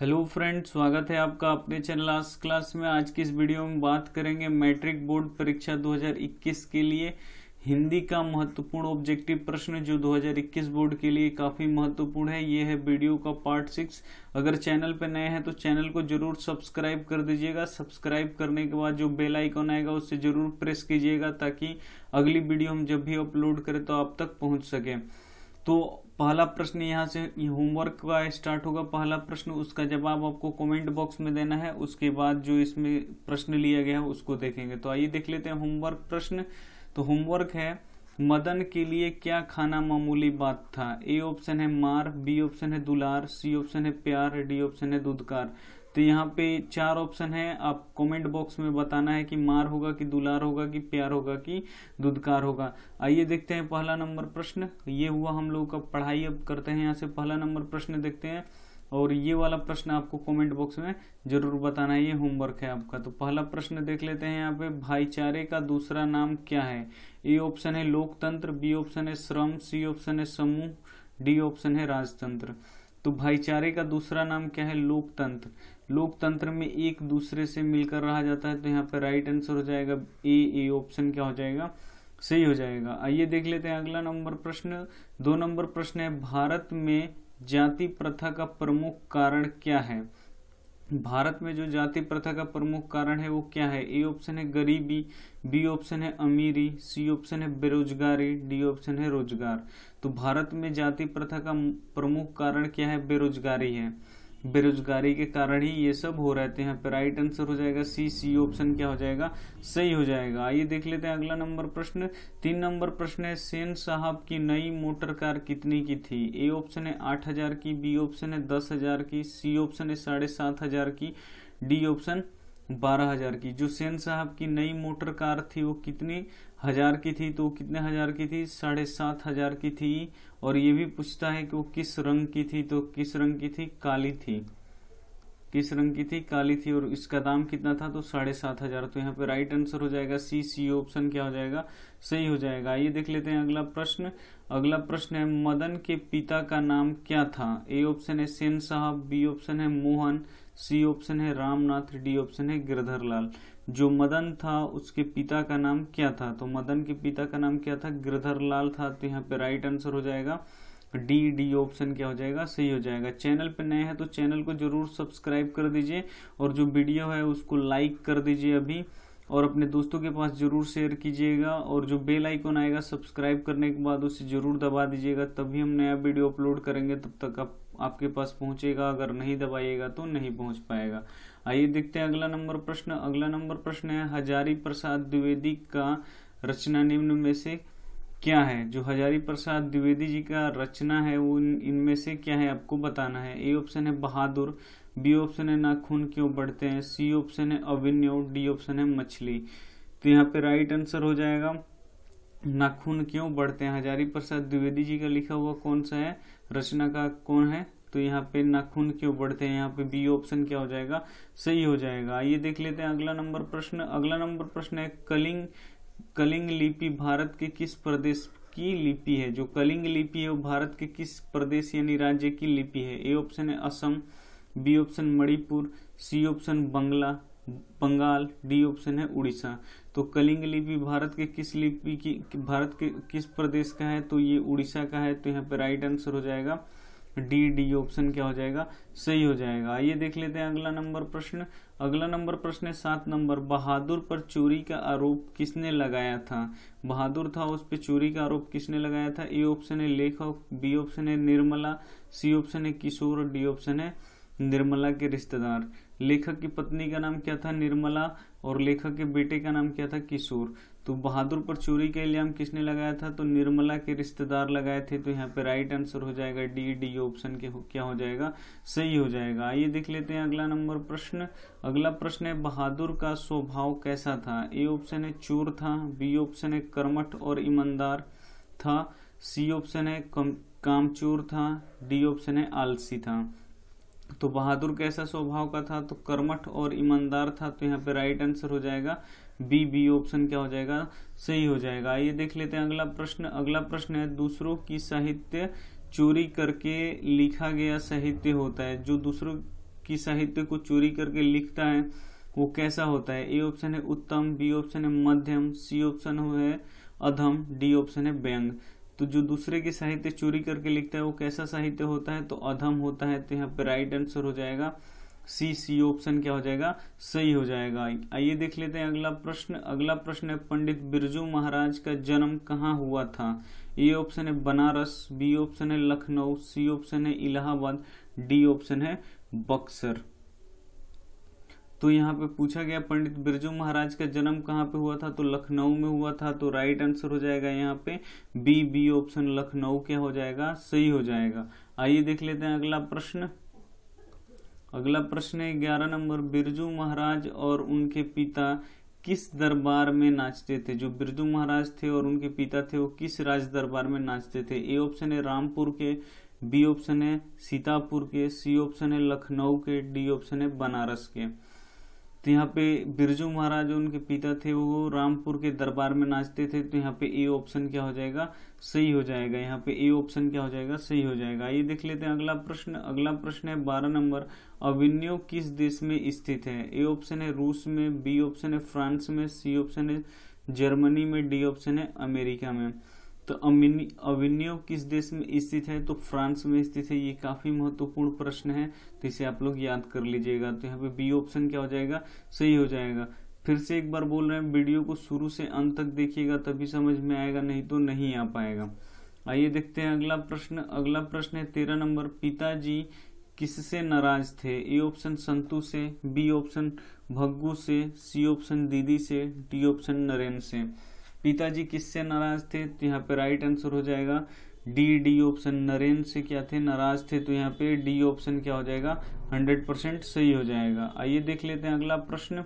hello friend स्वागत है आपका अपने चैनल लास्ट क्लास में आज की इस वीडियो में बात करेंगे मैट्रिक बोर्ड परीक्षा 2021 के लिए हिंदी का महत्वपूर्ण ऑब्जेक्टिव प्रश्न जो 2021 बोर्ड के लिए काफ़ी महत्वपूर्ण है ये है वीडियो का पार्ट सिक्स अगर चैनल पर नए हैं तो चैनल को जरूर सब्सक्राइब कर दीजिएगा सब्सक्राइब करने के बाद जो बेल आइकॉन आएगा उससे जरूर प्रेस कीजिएगा ताकि अगली वीडियो हम जब भी अपलोड करें तो आप तक पहुँच सकें तो पहला प्रश्न यहाँ से होमवर्क का स्टार्ट होगा पहला प्रश्न उसका जवाब आपको कमेंट बॉक्स में देना है उसके बाद जो इसमें प्रश्न लिया गया है उसको देखेंगे तो आइए देख लेते हैं होमवर्क प्रश्न तो होमवर्क है मदन के लिए क्या खाना मामूली बात था ए ऑप्शन है मार बी ऑप्शन है दुलार सी ऑप्शन है प्यार डी ऑप्शन है दुधकार तो यहाँ पे चार ऑप्शन है आप कमेंट बॉक्स में बताना है कि मार होगा कि दुलार होगा कि प्यार होगा कि दुधकार होगा आइए देखते हैं पहला नंबर प्रश्न ये हुआ हम लोग का पढ़ाई अब करते हैं यहाँ से पहला नंबर प्रश्न देखते हैं और ये वाला प्रश्न आपको कमेंट बॉक्स में जरूर बताना है ये होमवर्क है आपका तो पहला प्रश्न देख लेते हैं यहाँ पे भाईचारे का दूसरा नाम क्या है ए ऑप्शन है लोकतंत्र बी ऑप्शन है श्रम सी ऑप्शन है समूह डी ऑप्शन है राजतंत्र तो भाईचारे का दूसरा नाम क्या है लोकतंत्र लोकतंत्र में एक दूसरे से मिलकर रहा जाता है तो यहाँ पर राइट आंसर हो जाएगा ए ए ऑप्शन क्या हो जाएगा सही हो जाएगा आइए देख लेते हैं अगला नंबर प्रश्न दो नंबर प्रश्न है भारत में जाति प्रथा का प्रमुख कारण क्या है भारत में जो जाति प्रथा का प्रमुख कारण है वो क्या है ए ऑप्शन है गरीबी बी ऑप्शन है अमीरी सी ऑप्शन है बेरोजगारी डी ऑप्शन है रोजगार तो भारत में जाति प्रथा का प्रमुख कारण क्या है बेरोजगारी है बेरोजगारी के कारण ही ये सब हो रहते हैं पर राइट आंसर हो जाएगा सी सी ऑप्शन क्या हो जाएगा सही हो जाएगा आइए देख लेते हैं अगला नंबर प्रश्न तीन नंबर प्रश्न है सेन साहब की नई मोटर कार कितने की थी ए ऑप्शन है आठ हजार की बी ऑप्शन है दस हजार की सी ऑप्शन है साढ़े सात हजार की डी ऑप्शन बारह हजार की जो सेन साहब की नई मोटर कार थी वो कितनी हजार की थी तो कितने हजार की थी साढ़े सात हजार की थी और ये भी पूछता है कि वो किस रंग की थी तो किस रंग की थी काली थी किस रंग की थी काली थी और इसका दाम कितना था तो साढ़े सात हजार तो यहाँ पे राइट आंसर हो जाएगा सी सी ऑप्शन क्या हो जाएगा सही हो जाएगा ये देख लेते हैं अगला प्रश्न अगला प्रश्न है मदन के पिता का नाम क्या था ए ऑप्शन है सेन साहब बी ऑप्शन है मोहन सी ऑप्शन है रामनाथ डी ऑप्शन है गिरधर लाल जो मदन था उसके पिता का नाम क्या था तो मदन के पिता का नाम क्या था गिरधर लाल था तो यहाँ पे राइट आंसर हो जाएगा डी डी ऑप्शन क्या हो जाएगा सही हो जाएगा चैनल पे नए हैं तो चैनल को जरूर सब्सक्राइब कर दीजिए और जो वीडियो है उसको लाइक कर दीजिए अभी और अपने दोस्तों के पास जरूर शेयर कीजिएगा और जो बेल आइकन आएगा सब्सक्राइब करने के बाद उसे जरूर दबा दीजिएगा तभी हम नया वीडियो अपलोड करेंगे तब तक आप आपके पास पहुंचेगा अगर नहीं दबाइएगा तो नहीं पहुंच पाएगा आइए देखते हैं अगला नंबर प्रश्न अगला नंबर प्रश्न है हजारी प्रसाद द्विवेदी का रचना निम्न में से क्या है जो हजारी प्रसाद द्विवेदी जी का रचना है वो इनमें से क्या है आपको बताना है ए ऑप्शन है बहादुर बी ऑप्शन है नाखून क्यों बढ़ते हैं सी ऑप्शन है अविन्यो डी ऑप्शन है मछली तो यहाँ पे राइट आंसर हो जाएगा नाखून क्यों बढ़ते हैं हजारी प्रसाद द्विवेदी जी का लिखा हुआ कौन सा है रचना का कौन है तो यहाँ पे नाखून क्यों बढ़ते हैं यहाँ पे बी ऑप्शन क्या हो जाएगा सही हो जाएगा आइए देख लेते हैं अगला नंबर प्रश्न अगला नंबर प्रश्न है कलिंग कलिंग लिपि भारत के किस प्रदेश की लिपि है जो कलिंग लिपि है वो भारत के किस प्रदेश यानी राज्य की लिपि है ए ऑप्शन है Assam B option Manipur C option Bangla Bengal D option है उड़ीसा तो कलिंग लिपि भारत के किस लिपि की भारत के किस प्रदेश का है तो ये उड़ीसा का है तो यहाँ पे राइट आंसर हो जाएगा डी डी ऑप्शन क्या हो जाएगा सही हो जाएगा आइए देख लेते हैं अगला नंबर प्रश्न अगला नंबर प्रश्न है सात नंबर बहादुर पर चोरी का आरोप किसने लगाया था बहादुर था उस पर चोरी का आरोप किसने लगाया था ए ऑप्शन है लेखक बी ऑप्शन है निर्मला सी ऑप्शन है किशोर और डी ऑप्शन है निर्मला के रिश्तेदार लेखक की पत्नी का नाम क्या था निर्मला और लेखक के बेटे का नाम क्या था किशोर तो बहादुर पर चोरी के इल्जाम किसने लगाया था तो निर्मला के रिश्तेदार लगाए थे तो यहाँ पे राइट आंसर हो जाएगा डी डी ऑप्शन के क्या हो जाएगा सही हो जाएगा आइए देख लेते हैं अगला नंबर प्रश्न अगला प्रश्न है बहादुर का स्वभाव कैसा था ए ऑप्शन है चोर था बी ऑप्शन है कर्मठ और ईमानदार था सी ऑप्शन है कम, कामचोर था डी ऑप्शन है आलसी था तो बहादुर कैसा स्वभाव का था तो कर्मठ और ईमानदार था तो यहाँ पे राइट आंसर हो जाएगा बी बी ऑप्शन क्या हो जाएगा सही हो जाएगा ये देख लेते हैं अगला प्रश्न अगला प्रश्न है दूसरों की साहित्य चोरी करके लिखा गया साहित्य होता है जो दूसरों की साहित्य को चोरी करके लिखता है वो कैसा होता है ए ऑप्शन है उत्तम बी ऑप्शन है मध्यम सी ऑप्शन है अधम डी ऑप्शन है व्यंग तो जो दूसरे के साहित्य चोरी करके लिखता है वो कैसा साहित्य होता है तो अधम होता है तो यहाँ पे राइट आंसर हो जाएगा सी सी ऑप्शन क्या हो जाएगा सही हो जाएगा आइए देख लेते हैं अगला प्रश्न अगला प्रश्न है पंडित बिरजू महाराज का जन्म कहाँ हुआ था ए ऑप्शन है बनारस बी ऑप्शन है लखनऊ सी ऑप्शन है इलाहाबाद डी ऑप्शन है बक्सर तो यहाँ पे पूछा गया पंडित बिरजू महाराज का जन्म कहाँ पे हुआ था तो लखनऊ में हुआ था तो राइट आंसर हो जाएगा यहाँ पे बी बी ऑप्शन लखनऊ क्या हो जाएगा सही हो जाएगा आइए देख लेते हैं अगला प्रश्न अगला प्रश्न है ग्यारह नंबर बिरजू महाराज और उनके पिता किस दरबार में नाचते थे जो बिरजू महाराज थे और उनके पिता थे वो किस राज दरबार में नाचते थे ए ऑप्शन है रामपुर के बी ऑप्शन है सीतापुर के सी ऑप्शन है लखनऊ के डी ऑप्शन है बनारस के तो यहाँ पे बिरजू महाराज जो उनके पिता थे वो रामपुर के दरबार में नाचते थे तो यहाँ पे ए ऑप्शन क्या हो जाएगा सही हो जाएगा यहाँ पे ए ऑप्शन क्या हो जाएगा सही हो जाएगा ये देख लेते हैं अगला प्रश्न अगला प्रश्न है बारह नंबर अविन्यो किस देश में स्थित है ए ऑप्शन है रूस में बी ऑप्शन है फ्रांस में सी ऑप्शन है जर्मनी में डी ऑप्शन है अमेरिका में तो अविन्यो किस देश में स्थित है तो फ्रांस में स्थित है ये काफी महत्वपूर्ण प्रश्न है तो इसे आप लोग याद कर लीजिएगा तो यहाँ पे बी ऑप्शन क्या हो जाएगा सही हो जाएगा फिर से एक बार बोल रहे हैं वीडियो को शुरू से अंत तक देखिएगा तभी समझ में आएगा नहीं तो नहीं आ पाएगा आइए देखते हैं अगला प्रश्न अगला प्रश्न है तेरह नंबर पिताजी किससे नाराज थे ए ऑप्शन संतु से बी ऑप्शन भग्गू से सी ऑप्शन दीदी से डी ऑप्शन नरेंद्र से पिताजी किससे नाराज थे तो यहाँ पे राइट आंसर हो जाएगा डी डी ऑप्शन नरेंद्र से क्या थे नाराज थे तो यहाँ पे डी ऑप्शन क्या हो जाएगा हंड्रेड परसेंट सही हो जाएगा आइए देख लेते हैं अगला प्रश्न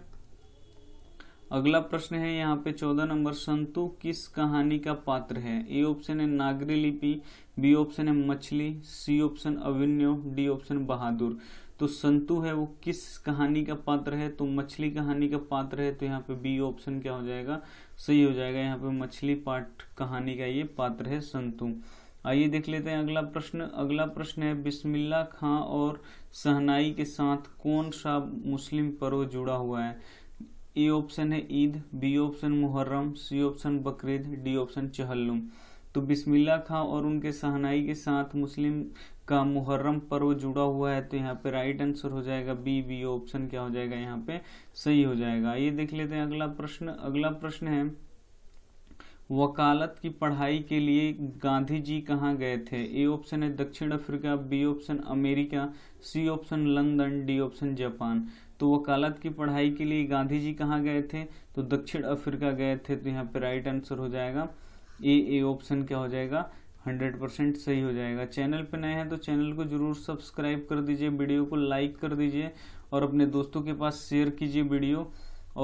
अगला प्रश्न है यहाँ पे चौदह नंबर संतु किस कहानी का पात्र है ए ऑप्शन है नागरी लिपि बी ऑप्शन है मछली सी ऑप्शन अविन्यो डी ऑप्शन बहादुर तो संतु है वो किस कहानी का पात्र है तो मछली कहानी का पात्र है तो यहाँ पे बी ऑप्शन क्या हो जाएगा सही हो जाएगा यहाँ पे मछली पाठ कहानी का ये पात्र है संतु आइए देख लेते हैं अगला प्रश्न अगला प्रश्न है बिस्मिल्ला खां और सहनाई के साथ कौन सा मुस्लिम पर्व जुड़ा हुआ है ए ऑप्शन है Eid B option Muharram C option Bakrid D option Chehlum तो बिस्मिल्ला खां और उनके सहनाई के साथ मुस्लिम का मुहर्रम पर्व जुड़ा हुआ है तो यहाँ पे राइट आंसर हो जाएगा बी बी ऑप्शन क्या हो जाएगा यहाँ पे सही हो जाएगा ये देख लेते हैं अगला प्रश्न अगला प्रश्न है वकालत की पढ़ाई के लिए गांधी जी कहाँ गए थे ए ऑप्शन है दक्षिण Africa B option America C option London D option Japan तो वकालत की पढ़ाई के लिए गांधी जी कहाँ गए थे तो दक्षिण अफ्रीका गए थे तो यहाँ पे राइट आंसर हो जाएगा ए ए ऑप्शन क्या हो जाएगा हंड्रेड परसेंट सही हो जाएगा चैनल पर नए हैं तो चैनल को जरूर सब्सक्राइब कर दीजिए वीडियो को लाइक कर दीजिए और अपने दोस्तों के पास शेयर कीजिए वीडियो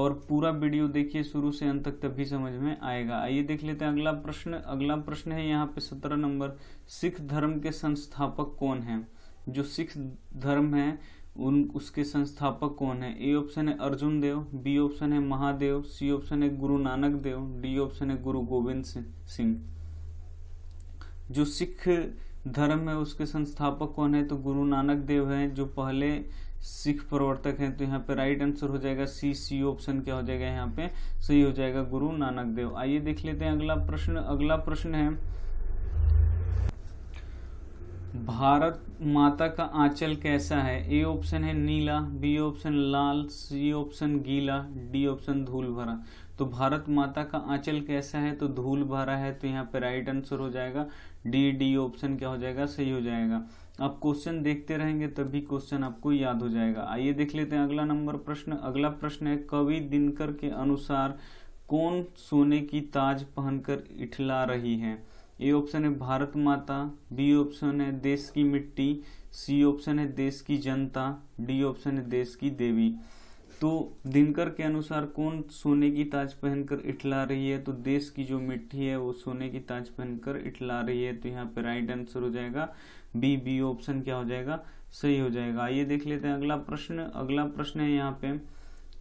और पूरा वीडियो देखिए शुरू से अंत तक तभी समझ में आएगा आइए देख लेते हैं अगला प्रश्न अगला प्रश्न है यहाँ पे सत्रह नंबर सिख धर्म के संस्थापक कौन हैं जो सिख धर्म है उन उसके संस्थापक कौन है ए ऑप्शन है अर्जुन देव बी ऑप्शन है महादेव सी ऑप्शन है गुरु नानक देव डी ऑप्शन है गुरु गोविंद सिंह जो सिख धर्म है उसके संस्थापक कौन है तो गुरु नानक देव हैं जो पहले सिख प्रवर्तक हैं तो यहाँ पे राइट आंसर हो जाएगा सी सी ऑप्शन क्या हो जाएगा यहाँ पे सही हो जाएगा गुरु नानक देव आइए देख लेते हैं अगला प्रश्न अगला प्रश्न है भारत माता का आंचल कैसा है ए ऑप्शन है नीला बी ऑप्शन लाल सी ऑप्शन गीला डी ऑप्शन धूल भरा तो भारत माता का आंचल कैसा है तो धूल भरा है तो यहाँ पे राइट आंसर हो जाएगा डी डी ऑप्शन क्या हो जाएगा सही हो जाएगा आप क्वेश्चन देखते रहेंगे तभी क्वेश्चन आपको याद हो जाएगा आइए देख लेते हैं अगला नंबर प्रश्न अगला प्रश्न है कवि दिनकर के अनुसार कौन सोने की ताज पहनकर इठला रही है ए ऑप्शन है भारत माता बी ऑप्शन है देश की मिट्टी सी ऑप्शन है देश की जनता डी ऑप्शन है देश की देवी तो दिनकर के अनुसार कौन सोने की ताज पहनकर इटला रही है तो देश की जो मिट्टी है वो सोने की ताज पहनकर इटला रही है तो यहाँ पे राइट आंसर हो जाएगा बी बी ऑप्शन क्या हो जाएगा सही हो जाएगा आइए देख लेते हैं अगला प्रश्न अगला प्रश्न है यहाँ पे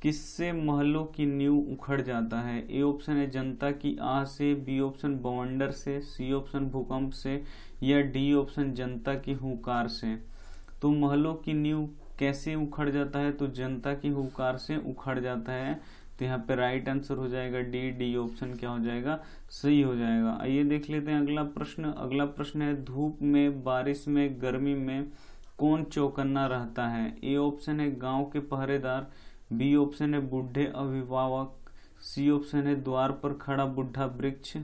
किससे महलों की नींव उखड़ जाता है ए ऑप्शन है जनता की आ से बी ऑप्शन बवंडर से सी ऑप्शन भूकंप से या डी ऑप्शन जनता की हुकार से तो महलों की नींव कैसे उखड़ जाता है तो जनता की हुकार से उखड़ जाता है तो यहाँ पे राइट आंसर हो जाएगा डी डी ऑप्शन क्या हो जाएगा सही हो जाएगा आइए देख लेते हैं अगला प्रश्न अगला प्रश्न है धूप में बारिश में गर्मी में कौन चौकन्ना रहता है ए ऑप्शन है गांव के पहरेदार बी ऑप्शन है बुढ़े अभिभावक सी ऑप्शन है द्वार पर खड़ा बुढ़ा वृक्ष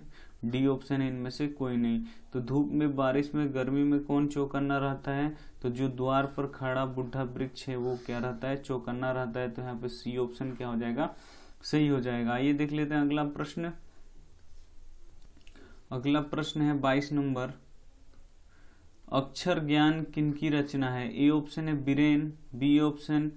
डी ऑप्शन है इनमें से कोई नहीं तो धूप में बारिश में गर्मी में कौन चौकन्ना रहता है तो जो द्वार पर खड़ा बुढ़ा वृक्ष है वो क्या रहता है चौकन्ना रहता है तो यहाँ पे सी ऑप्शन क्या हो जाएगा सही हो जाएगा ये देख लेते हैं अगला प्रश्न अगला प्रश्न है बाईस नंबर अक्षर ज्ञान किनकी रचना है ए ऑप्शन है Biren B option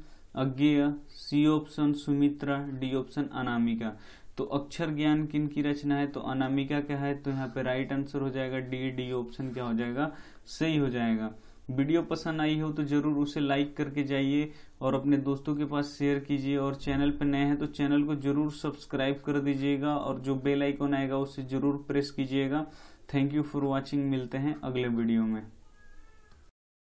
Agyeya C option Sumitra D option Anamika तो अक्षर ज्ञान किन की रचना है तो अनामिका क्या है तो यहाँ पे राइट आंसर हो जाएगा डी डी ऑप्शन क्या हो जाएगा सही हो जाएगा वीडियो पसंद आई हो तो ज़रूर उसे लाइक करके जाइए और अपने दोस्तों के पास शेयर कीजिए और चैनल पर नए हैं तो चैनल को ज़रूर सब्सक्राइब कर दीजिएगा और जो बेल आइकॉन आएगा उसे ज़रूर प्रेस कीजिएगा थैंक यू फॉर वॉचिंग मिलते हैं अगले वीडियो में